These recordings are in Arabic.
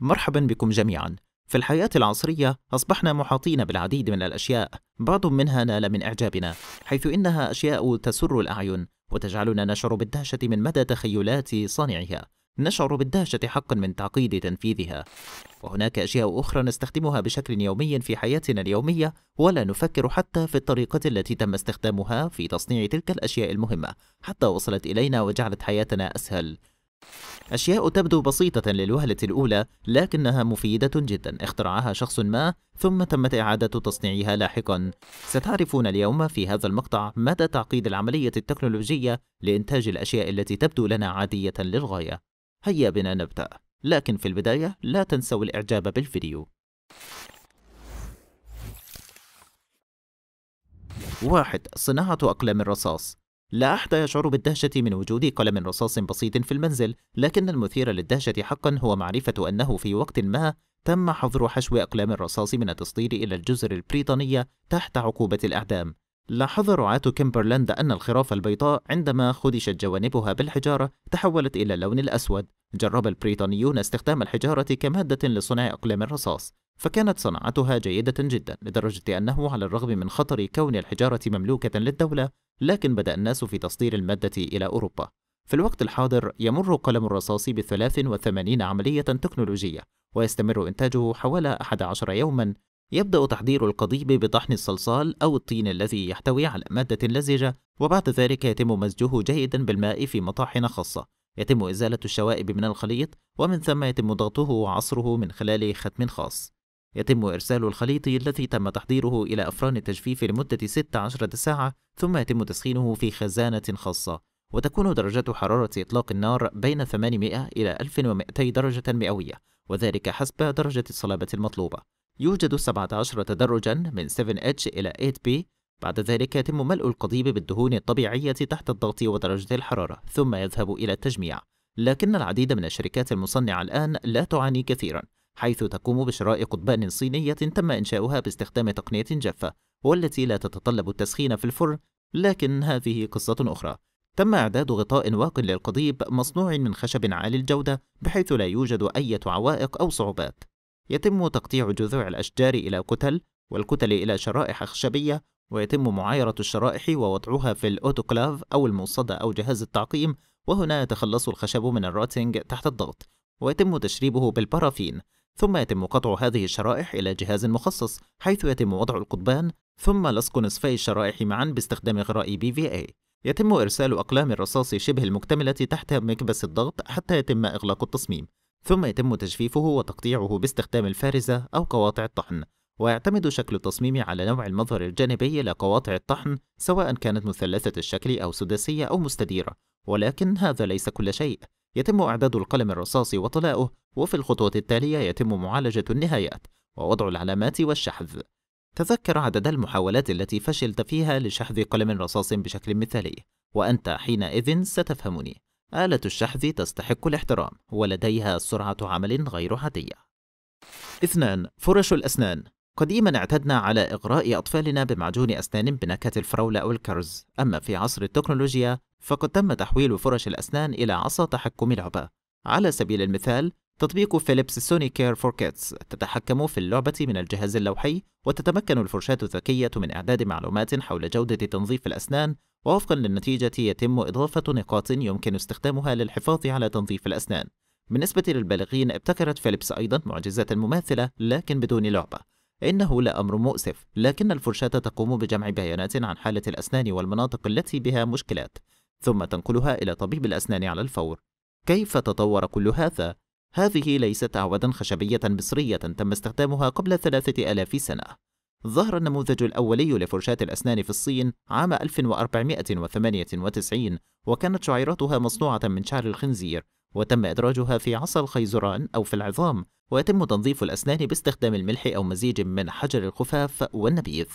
مرحبا بكم جميعا في الحياة العصرية أصبحنا محاطين بالعديد من الأشياء بعض منها نال من إعجابنا حيث إنها أشياء تسر الأعين وتجعلنا نشعر بالدهشة من مدى تخيلات صانعها نشعر بالدهشة حقا من تعقيد تنفيذها وهناك أشياء أخرى نستخدمها بشكل يومي في حياتنا اليومية ولا نفكر حتى في الطريقة التي تم استخدامها في تصنيع تلك الأشياء المهمة حتى وصلت إلينا وجعلت حياتنا أسهل أشياء تبدو بسيطة للوهلة الأولى لكنها مفيدة جدا اخترعها شخص ما ثم تمت إعادة تصنيعها لاحقا ستعرفون اليوم في هذا المقطع مدى تعقيد العملية التكنولوجية لإنتاج الأشياء التي تبدو لنا عادية للغاية هيا بنا نبدأ لكن في البداية لا تنسوا الإعجاب بالفيديو واحد صناعة أقلام الرصاص لا أحد يشعر بالدهشة من وجود قلم رصاص بسيط في المنزل، لكن المثير للدهشة حقا هو معرفة أنه في وقت ما تم حظر حشو أقلام الرصاص من التصدير إلى الجزر البريطانية تحت عقوبة الإعدام. لاحظ رعاة كيمبرلاند أن الخرافة البيضاء عندما خدشت جوانبها بالحجارة تحولت إلى اللون الأسود، جرب البريطانيون استخدام الحجارة كمادة لصنع أقلام الرصاص فكانت صناعتها جيدة جدا لدرجة أنه على الرغم من خطر كون الحجارة مملوكة للدولة لكن بدأ الناس في تصدير المادة إلى أوروبا في الوقت الحاضر يمر قلم الرصاص ب 83 عملية تكنولوجية ويستمر إنتاجه حوالي 11 يوما يبدأ تحضير القضيب بطحن الصلصال أو الطين الذي يحتوي على مادة لزجة وبعد ذلك يتم مزجه جيدا بالماء في مطاحن خاصة يتم إزالة الشوائب من الخليط ومن ثم يتم ضغطه وعصره من خلال ختم خاص يتم إرسال الخليط الذي تم تحضيره إلى أفران التجفيف لمدة 16 ساعة ثم يتم تسخينه في خزانة خاصة وتكون درجة حرارة إطلاق النار بين 800 إلى 1200 درجة مئوية وذلك حسب درجة الصلابة المطلوبة يوجد 17 تدرجا من 7H إلى 8B بعد ذلك يتم ملء القضيب بالدهون الطبيعية تحت الضغط ودرجة الحرارة ثم يذهب إلى التجميع لكن العديد من الشركات المصنعة الآن لا تعاني كثيرا حيث تقوم بشراء قضبان صينية تم إنشاؤها باستخدام تقنية جافة والتي لا تتطلب التسخين في الفرن لكن هذه قصة أخرى تم إعداد غطاء واق للقضيب مصنوع من خشب عالي الجودة بحيث لا يوجد أي عوائق أو صعوبات يتم تقطيع جذوع الأشجار إلى كتل والكتل إلى شرائح خشبية ويتم معايرة الشرائح ووضعها في الأوتوكلاف أو الموصدة أو جهاز التعقيم وهنا يتخلص الخشب من الراتنج تحت الضغط ويتم تشريبه بالبارافين ثم يتم قطع هذه الشرائح إلى جهاز مخصص حيث يتم وضع القضبان ثم لصق نصفي الشرائح معا باستخدام غراء بي في اي يتم إرسال أقلام الرصاص شبه المكتملة تحت مكبس الضغط حتى يتم إغلاق التصميم ثم يتم تجفيفه وتقطيعه باستخدام الفارزة أو قواطع الطحن ويعتمد شكل التصميم على نوع المظهر الجانبي لقواطع الطحن سواء كانت مثلثة الشكل أو سداسية أو مستديرة ولكن هذا ليس كل شيء يتم إعداد القلم الرصاصي وطلاؤه وفي الخطوة التالية يتم معالجة النهايات ووضع العلامات والشحذ تذكر عدد المحاولات التي فشلت فيها لشحذ قلم رصاص بشكل مثالي وأنت حينئذ ستفهمني آلة الشحذ تستحق الاحترام ولديها سرعة عمل غير عادية 2. فرش الأسنان قديما اعتدنا على إغراء أطفالنا بمعجون أسنان بنكهة الفراولة أو الكرز أما في عصر التكنولوجيا فقد تم تحويل فرش الأسنان إلى عصا تحكم لعبة على سبيل المثال تطبيق فيليبس سوني كير فور كيتس تتحكم في اللعبة من الجهاز اللوحي وتتمكن الفرشاة الذكية من إعداد معلومات حول جودة تنظيف الأسنان ووفقا للنتيجة يتم إضافة نقاط يمكن استخدامها للحفاظ على تنظيف الأسنان بالنسبة للبالغين ابتكرت فيليبس أيضا معجزات مماثلة لكن بدون لعبة إنه لأمر مؤسف، لكن الفرشاة تقوم بجمع بيانات عن حالة الأسنان والمناطق التي بها مشكلات، ثم تنقلها إلى طبيب الأسنان على الفور. كيف تطور كل هذا؟ هذه ليست أعوادا خشبية مصرية تم استخدامها قبل ثلاثة آلاف سنة ظهر النموذج الأولي لفرشاة الأسنان في الصين عام 1498 وكانت شعيرتها مصنوعة من شعر الخنزير وتم إدراجها في عصا الخيزران أو في العظام ويتم تنظيف الأسنان باستخدام الملح أو مزيج من حجر الخفاف والنبيذ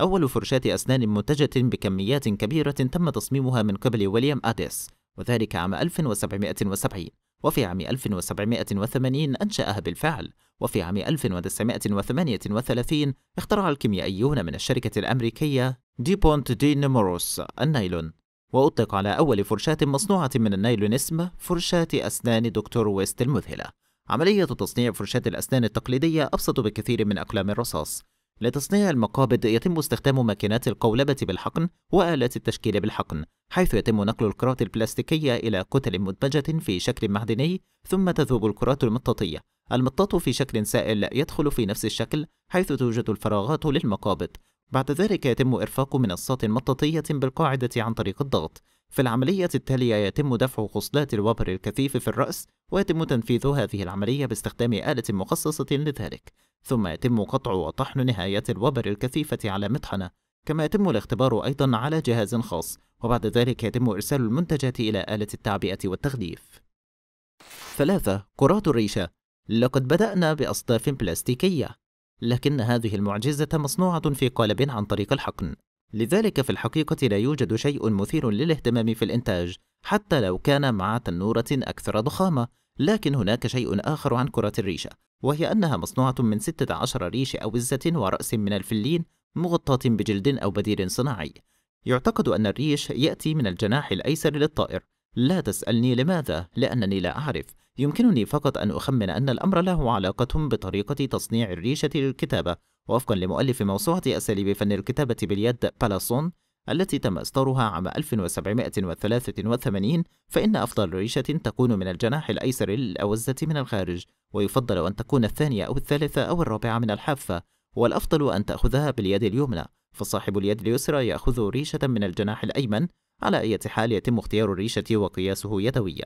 أول فرشاة أسنان منتجة بكميات كبيرة تم تصميمها من قبل ويليام أديس وذلك عام 1770 وفي عام 1780 أنشأها بالفعل وفي عام 1938 اخترع الكيميائيون من الشركة الأمريكية ديبونت دي نيموروس النايلون وأطلق على أول فرشاة مصنوعة من النايلون اسم فرشاة أسنان دكتور ويست المذهلة عملية تصنيع فرشاة الأسنان التقليدية أبسط بكثير من أقلام الرصاص لتصنيع المقابض يتم استخدام ماكينات القولبة بالحقن وآلات التشكيل بالحقن حيث يتم نقل الكرات البلاستيكية إلى كتل مدمجة في شكل معدني ثم تذوب الكرات المطاطية المطاط في شكل سائل يدخل في نفس الشكل حيث توجد الفراغات للمقابض بعد ذلك يتم إرفاق منصات مطاطية بالقاعدة عن طريق الضغط في العملية التالية يتم دفع خصلات الوبر الكثيف في الرأس ويتم تنفيذ هذه العملية باستخدام آلة مخصصة لذلك ثم يتم قطع وطحن نهايات الوبر الكثيفة على مطحنة كما يتم الاختبار أيضا على جهاز خاص وبعد ذلك يتم إرسال المنتجات إلى آلة التعبئة والتغليف 3. كرات الريشة لقد بدأنا بأصداف بلاستيكية لكن هذه المعجزة مصنوعة في قالب عن طريق الحقن لذلك في الحقيقة لا يوجد شيء مثير للاهتمام في الإنتاج حتى لو كان مع تنورة أكثر ضخامة لكن هناك شيء آخر عن كرة الريشة وهي أنها مصنوعة من 16 ريش أوزة ورأس من الفلين مغطاة بجلد أو بديل صناعي يعتقد أن الريش يأتي من الجناح الأيسر للطائر لا تسألني لماذا لأنني لا أعرف يمكنني فقط أن أخمن أن الأمر له علاقة بطريقة تصنيع الريشة للكتابة وفقا لمؤلف موسوعة أساليب فن الكتابة باليد بالاسون التي تم إصدارها عام 1783 فإن أفضل ريشة تكون من الجناح الأيسر للأوزة من الخارج ويفضل أن تكون الثانية أو الثالثة أو الرابعة من الحافة والأفضل أن تأخذها باليد اليمنى فصاحب اليد اليسرى يأخذ ريشة من الجناح الأيمن على أي حال يتم اختيار الريشة وقياسه يدويا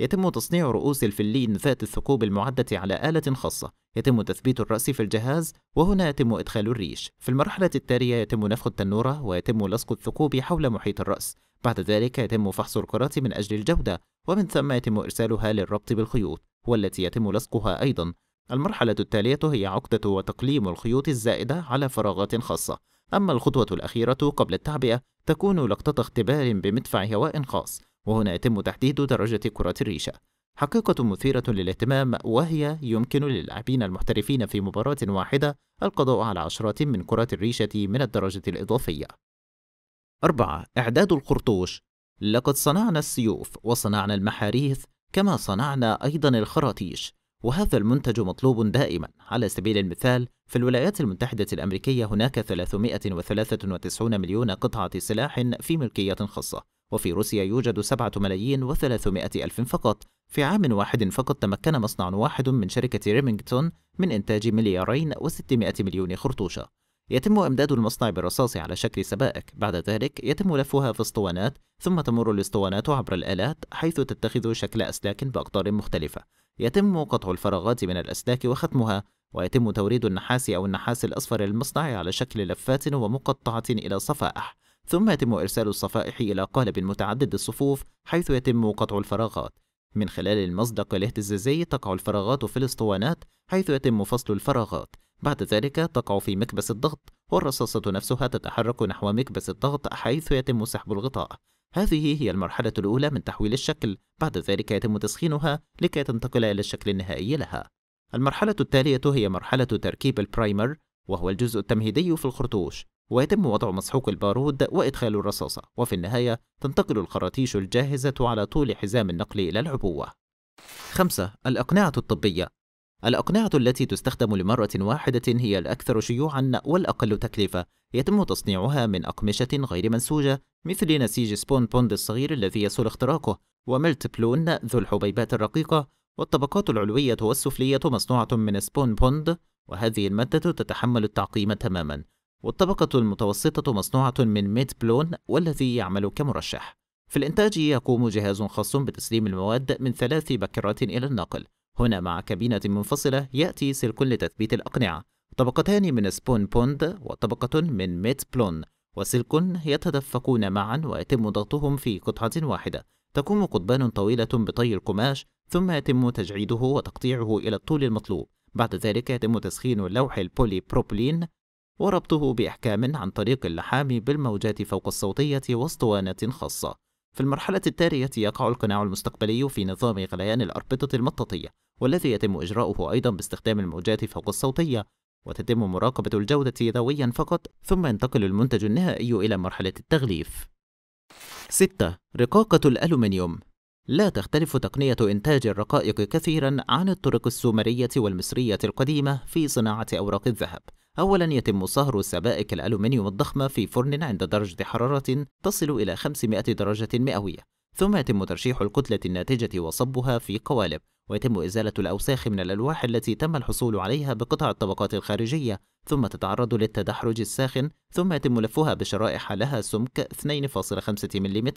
يتم تصنيع رؤوس الفلين ذات الثقوب المعدة على آلة خاصة، يتم تثبيت الرأس في الجهاز، وهنا يتم إدخال الريش. في المرحلة التالية يتم نفخ التنورة ويتم لصق الثقوب حول محيط الرأس. بعد ذلك يتم فحص الكرات من أجل الجودة، ومن ثم يتم إرسالها للربط بالخيوط، والتي يتم لصقها أيضا. المرحلة التالية هي عقدة وتقليم الخيوط الزائدة على فراغات خاصة. أما الخطوة الأخيرة قبل التعبئة تكون لقطة اختبار بمدفع هواء خاص وهنا يتم تحديد درجة كرة الريشة حقيقة مثيرة للاهتمام وهي يمكن للاعبين المحترفين في مباراة واحدة القضاء على عشرات من كرة الريشة من الدرجة الإضافية. 4. إعداد الخرطوش لقد صنعنا السيوف وصنعنا المحاريث كما صنعنا أيضا الخراطيش وهذا المنتج مطلوب دائما على سبيل المثال في الولايات المتحدة الأمريكية هناك 393 مليون قطعة سلاح في ملكية خاصة وفي روسيا يوجد 7 ملايين وثلاثمائة ألف فقط في عام واحد فقط تمكن مصنع واحد من شركة ريمينغتون من إنتاج مليارين وستمائة مليون خرطوشة يتم إمداد المصنع بالرصاص على شكل سبائك بعد ذلك يتم لفها في اسطوانات ثم تمر الاسطوانات عبر الآلات حيث تتخذ شكل أسلاك بأقطار مختلفة يتم قطع الفراغات من الأسلاك وختمها ويتم توريد النحاس أو النحاس الأصفر للمصنع على شكل لفات ومقطعة إلى صفائح ثم يتم إرسال الصفائح إلى قالب متعدد الصفوف حيث يتم قطع الفراغات من خلال المصدق الاهتزازي تقع الفراغات في الاسطوانات حيث يتم فصل الفراغات بعد ذلك تقع في مكبس الضغط والرصاصة نفسها تتحرك نحو مكبس الضغط حيث يتم سحب الغطاء هذه هي المرحلة الأولى من تحويل الشكل بعد ذلك يتم تسخينها لكي تنتقل إلى الشكل النهائي لها المرحلة التالية هي مرحلة تركيب البرايمر وهو الجزء التمهيدي في الخرطوش ويتم وضع مسحوق البارود وإدخال الرصاصة وفي النهاية تنتقل الخراطيش الجاهزة على طول حزام النقل إلى العبوة 5. الأقنعة الطبية الأقنعة التي تستخدم لمرة واحدة هي الأكثر شيوعًا والأقل تكلفة، يتم تصنيعها من أقمشة غير منسوجة مثل نسيج سبون بوند الصغير الذي يسهل اختراقه، وملت بلون ذو الحبيبات الرقيقة، والطبقات العلوية والسفلية مصنوعة من سبون بوند، وهذه المادة تتحمل التعقيم تمامًا، والطبقة المتوسطة مصنوعة من ميد بلون والذي يعمل كمرشح في الإنتاج يقوم جهاز خاص بتسليم المواد من ثلاث بكرات إلى الناقل هنا مع كابينة منفصلة يأتي سلك لتثبيت الأقنعة طبقتان من سبون بوند وطبقة من ميت بلون وسلك يتدفقون معا ويتم ضغطهم في قطعة واحدة تقوم قضبان طويلة بطي القماش ثم يتم تجعيده وتقطيعه إلى الطول المطلوب بعد ذلك يتم تسخين لوح البولي بروبلين وربطه بإحكام عن طريق اللحام بالموجات فوق الصوتية واسطوانة خاصة. في المرحلة التالية يقع القناع المستقبلي في نظام غليان الأربطة المطاطية، والذي يتم إجراؤه أيضا باستخدام الموجات فوق الصوتية، وتتم مراقبة الجودة يدويا فقط، ثم ينتقل المنتج النهائي إلى مرحلة التغليف. 6. رقاقة الألومنيوم لا تختلف تقنية إنتاج الرقائق كثيرا عن الطرق السومرية والمصرية القديمة في صناعة أوراق الذهب أولا يتم صهر سبائك الألومنيوم الضخمة في فرن عند درجة حرارة تصل إلى 500 درجة مئوية ثم يتم ترشيح الكتلة الناتجة وصبها في قوالب ويتم إزالة الأوساخ من الألواح التي تم الحصول عليها بقطع الطبقات الخارجية ثم تتعرض للتدحرج الساخن ثم يتم لفها بشرائح لها سمك 2.5 ملم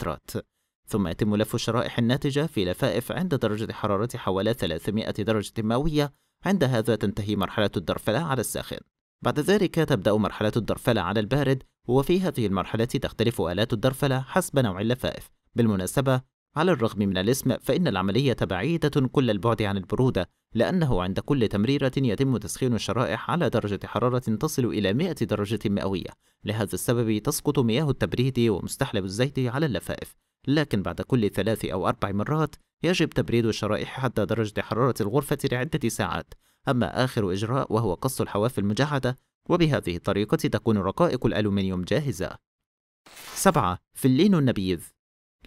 ثم يتم لف الشرائح الناتجة في لفائف عند درجة حرارة حوالي 300 درجة مئوية عند هذا تنتهي مرحلة الدرفلة على الساخن بعد ذلك تبدأ مرحلة الدرفلة على البارد وفي هذه المرحلة تختلف آلات الدرفلة حسب نوع اللفائف بالمناسبة على الرغم من الاسم فإن العملية بعيدة كل البعد عن البرودة لأنه عند كل تمريرة يتم تسخين الشرائح على درجة حرارة تصل إلى 100 درجة مئوية لهذا السبب تسقط مياه التبريد ومستحلب الزيت على اللفائف لكن بعد كل ثلاث أو أربع مرات يجب تبريد الشرائح حتى درجة حرارة الغرفة لعدة ساعات أما آخر إجراء وهو قص الحواف المجعدة وبهذه الطريقة تكون رقائق الألومنيوم جاهزة 7. فلين النبيذ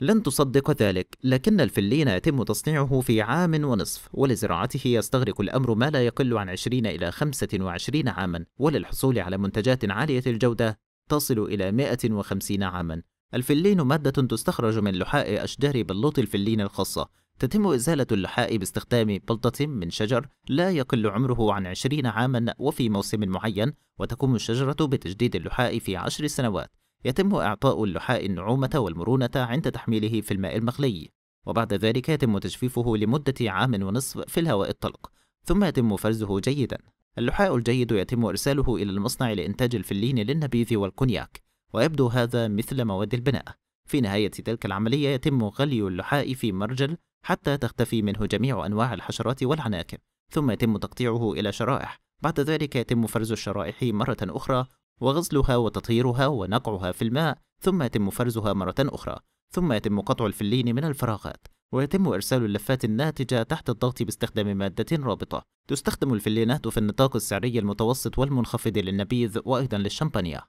لن تصدق ذلك لكن الفلين يتم تصنيعه في عام ونصف ولزراعته يستغرق الأمر ما لا يقل عن 20 إلى 25 عاما وللحصول على منتجات عالية الجودة تصل إلى 150 عاما الفلين مادة تستخرج من لحاء أشجار بلوط الفلين الخاصة تتم إزالة اللحاء باستخدام بلطة من شجر لا يقل عمره عن 20 عاما وفي موسم معين وتقوم الشجرة بتجديد اللحاء في عشر سنوات يتم إعطاء اللحاء النعومة والمرونة عند تحميله في الماء المغلي وبعد ذلك يتم تجفيفه لمدة عام ونصف في الهواء الطلق ثم يتم فرزه جيدا اللحاء الجيد يتم إرساله إلى المصنع لإنتاج الفلين للنبيذ والكونياك ويبدو هذا مثل مواد البناء في نهاية تلك العملية يتم غلي اللحاء في مرجل حتى تختفي منه جميع أنواع الحشرات والعناكب ثم يتم تقطيعه إلى شرائح بعد ذلك يتم فرز الشرائح مرة أخرى وغسلها وتطهيرها ونقعها في الماء ثم يتم فرزها مرة أخرى ثم يتم قطع الفلين من الفراغات ويتم إرسال اللفات الناتجة تحت الضغط باستخدام مادة رابطة تستخدم الفلينات في النطاق السعري المتوسط والمنخفض للنبيذ وأيضا للشمبانيا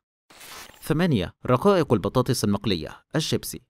ثمانية رقائق البطاطس المقلية الشيبسي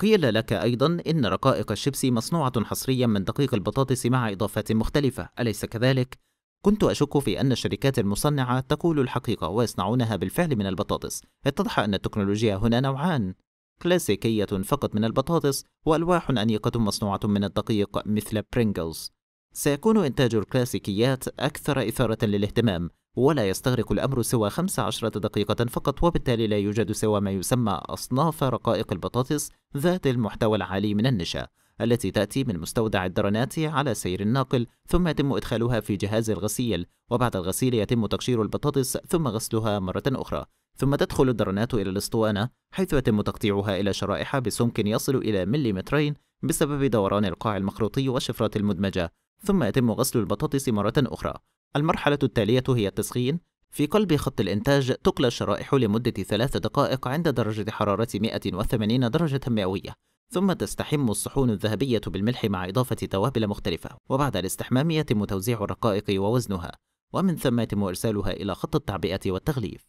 قيل لك أيضا إن رقائق الشيبسي مصنوعة حصريا من دقيق البطاطس مع إضافات مختلفة أليس كذلك؟ كنت أشك في أن الشركات المصنعة تقول الحقيقة ويصنعونها بالفعل من البطاطس اتضح أن التكنولوجيا هنا نوعان كلاسيكية فقط من البطاطس وألواح أنيقة مصنوعة من الدقيق مثل برينجلز سيكون إنتاج الكلاسيكيات أكثر إثارة للاهتمام ولا يستغرق الأمر سوى 15 دقيقة فقط وبالتالي لا يوجد سوى ما يسمى أصناف رقائق البطاطس ذات المحتوى العالي من النشا التي تأتي من مستودع الدرنات على سير الناقل ثم يتم إدخالها في جهاز الغسيل وبعد الغسيل يتم تقشير البطاطس ثم غسلها مرة أخرى ثم تدخل الدرنات إلى الاسطوانة حيث يتم تقطيعها إلى شرائح بسمك يصل إلى مليمترين بسبب دوران القاع المخروطي والشفرات المدمجة ثم يتم غسل البطاطس مرة أخرى المرحلة التالية هي التسخين في قلب خط الإنتاج تقلى الشرائح لمدة ثلاث دقائق عند درجة حرارة 180 درجة مئوية ثم تستحم الصحون الذهبية بالملح مع إضافة توابل مختلفة وبعد الاستحمام يتم توزيع الرقائق ووزنها ومن ثم يتم إرسالها إلى خط التعبئة والتغليف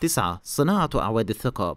9. صناعة أعواد الثقاب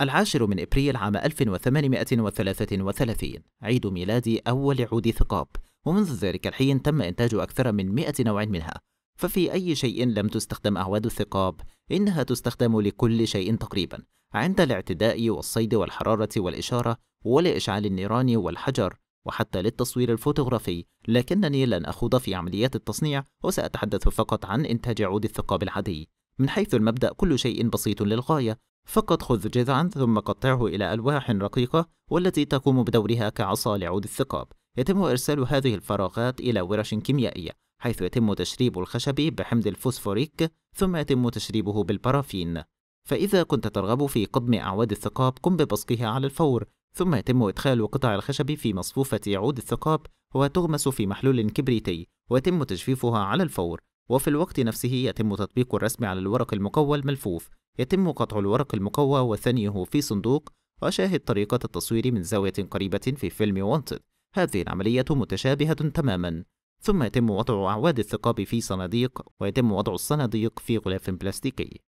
العاشر من إبريل عام 1833 عيد ميلاد أول عود ثقاب ومنذ ذلك الحين تم إنتاج أكثر من 100 نوع منها ففي أي شيء لم تستخدم أعواد الثقاب إنها تستخدم لكل شيء تقريبا عند الاعتداء والصيد والحرارة والإشارة ولإشعال النيران والحجر وحتى للتصوير الفوتوغرافي لكنني لن أخوض في عمليات التصنيع وسأتحدث فقط عن إنتاج عود الثقاب العادي من حيث المبدأ كل شيء بسيط للغاية فقط خذ جذعا ثم قطعه إلى ألواح رقيقة والتي تقوم بدورها كعصا لعود الثقاب يتم إرسال هذه الفراغات إلى ورش كيميائية حيث يتم تشريب الخشب بحمض الفوسفوريك ثم يتم تشريبه بالبرافين فإذا كنت ترغب في قضم أعواد الثقاب قم ببصقها على الفور ثم يتم إدخال قطع الخشب في مصفوفة عود الثقاب وتغمس في محلول كبريتي ويتم تجفيفها على الفور وفي الوقت نفسه يتم تطبيق الرسم على الورق المقوى الملفوف يتم قطع الورق المقوى وثنيه في صندوق وشاهد طريقة التصوير من زاوية قريبة في فيلم وانتد هذه العملية متشابهة تماما ثم يتم وضع أعواد الثقاب في صناديق ويتم وضع الصناديق في غلاف بلاستيكي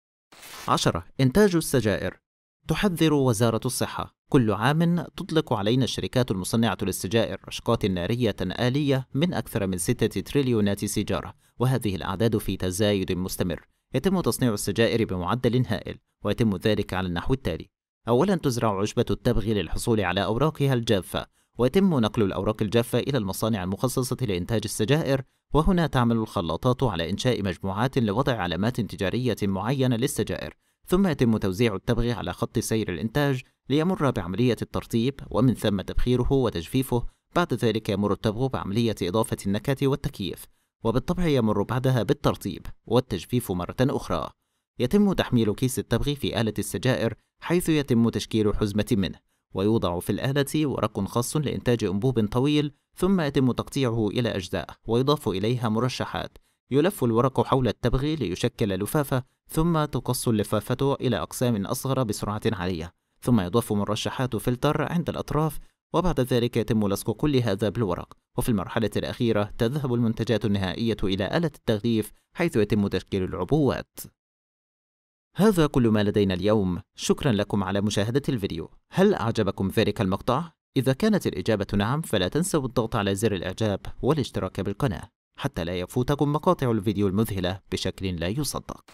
10. إنتاج السجائر تحذر وزارة الصحة كل عام تطلق علينا الشركات المصنعة للسجائر رشقات نارية آلية من أكثر من ستة تريليونات سيجارة وهذه الأعداد في تزايد مستمر يتم تصنيع السجائر بمعدل هائل ويتم ذلك على النحو التالي أولا تزرع عشبة التبغ للحصول على أوراقها الجافة ويتم نقل الأوراق الجافة إلى المصانع المخصصة لإنتاج السجائر وهنا تعمل الخلاطات على إنشاء مجموعات لوضع علامات تجارية معينة للسجائر ثم يتم توزيع التبغ على خط سير الإنتاج ليمر بعملية الترطيب ومن ثم تبخيره وتجفيفه بعد ذلك يمر التبغ بعملية إضافة النكهة والتكييف وبالطبع يمر بعدها بالترطيب والتجفيف مرة أخرى يتم تحميل كيس التبغ في آلة السجائر حيث يتم تشكيل حزمة منه ويوضع في الآلة ورق خاص لإنتاج أنبوب طويل ثم يتم تقطيعه إلى أجزاء ويضاف إليها مرشحات يلف الورق حول التبغ ليشكل لفافة ثم تقص اللفافة إلى أقسام أصغر بسرعة عالية ثم يضاف مرشحات فلتر عند الأطراف وبعد ذلك يتم لصق كل هذا بالورق وفي المرحلة الأخيرة تذهب المنتجات النهائية إلى آلة التغليف حيث يتم تشكيل العبوات هذا كل ما لدينا اليوم شكرا لكم على مشاهدة الفيديو هل أعجبكم ذلك المقطع؟ إذا كانت الإجابة نعم فلا تنسوا الضغط على زر الإعجاب والاشتراك بالقناة حتى لا يفوتكم مقاطع الفيديو المذهلة بشكل لا يصدق